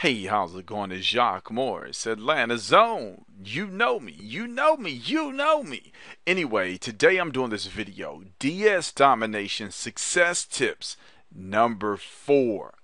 Hey, how's it going? It's Jacques Morris, Atlanta Zone. You know me, you know me, you know me. Anyway, today I'm doing this video DS Domination Success Tips number four.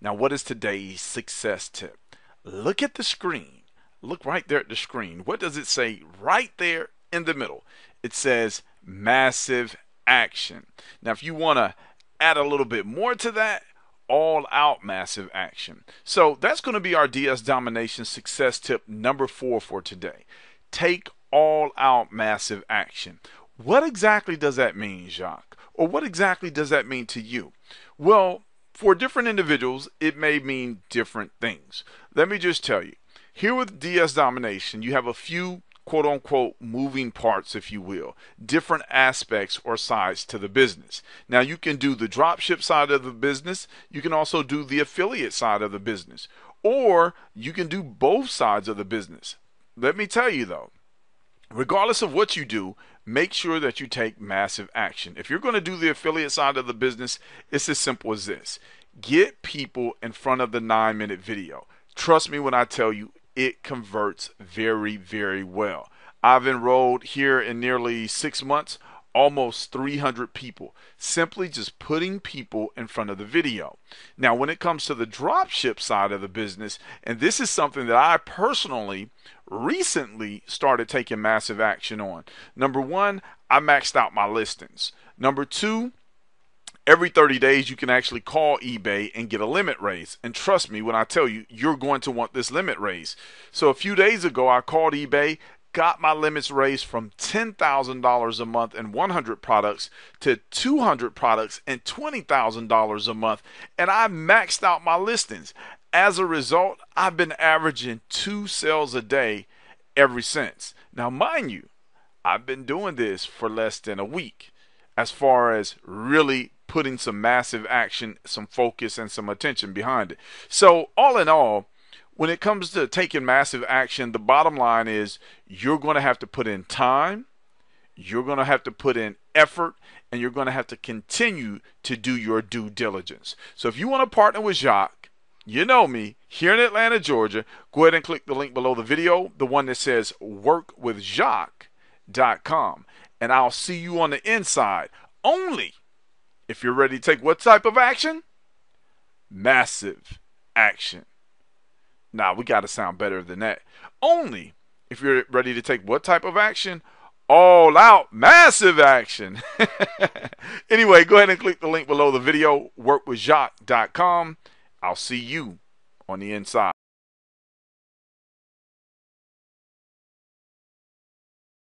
Now, what is today's success tip? Look at the screen. Look right there at the screen. What does it say right there in the middle? It says massive action. Now, if you want to add a little bit more to that, all out massive action. So that's going to be our DS domination success tip number four for today. Take all out massive action. What exactly does that mean, Jacques? Or what exactly does that mean to you? Well, for different individuals, it may mean different things. Let me just tell you here with DS domination, you have a few quote unquote moving parts, if you will, different aspects or sides to the business. Now, you can do the dropship side of the business, you can also do the affiliate side of the business, or you can do both sides of the business. Let me tell you though, regardless of what you do, make sure that you take massive action. If you're going to do the affiliate side of the business, it's as simple as this get people in front of the nine minute video. Trust me when I tell you, it converts very, very well. I've enrolled here in nearly six months almost 300 people simply just putting people in front of the video now when it comes to the dropship side of the business and this is something that i personally recently started taking massive action on number one i maxed out my listings number two every 30 days you can actually call ebay and get a limit raise and trust me when i tell you you're going to want this limit raise so a few days ago i called ebay got my limits raised from $10,000 a month and 100 products to 200 products and $20,000 a month and i maxed out my listings as a result i've been averaging two sales a day ever since now mind you i've been doing this for less than a week as far as really putting some massive action, some focus, and some attention behind it. So, all in all, when it comes to taking massive action, the bottom line is you're going to have to put in time, you're going to have to put in effort, and you're going to have to continue to do your due diligence. So, if you want to partner with Jacques, you know me, here in Atlanta, Georgia, go ahead and click the link below the video, the one that says work with Jacques.com and I'll see you on the inside only if you're ready to take what type of action? Massive action. Nah, we got to sound better than that. Only if you're ready to take what type of action? All out massive action. anyway, go ahead and click the link below the video, workwithjacques.com. I'll see you on the inside.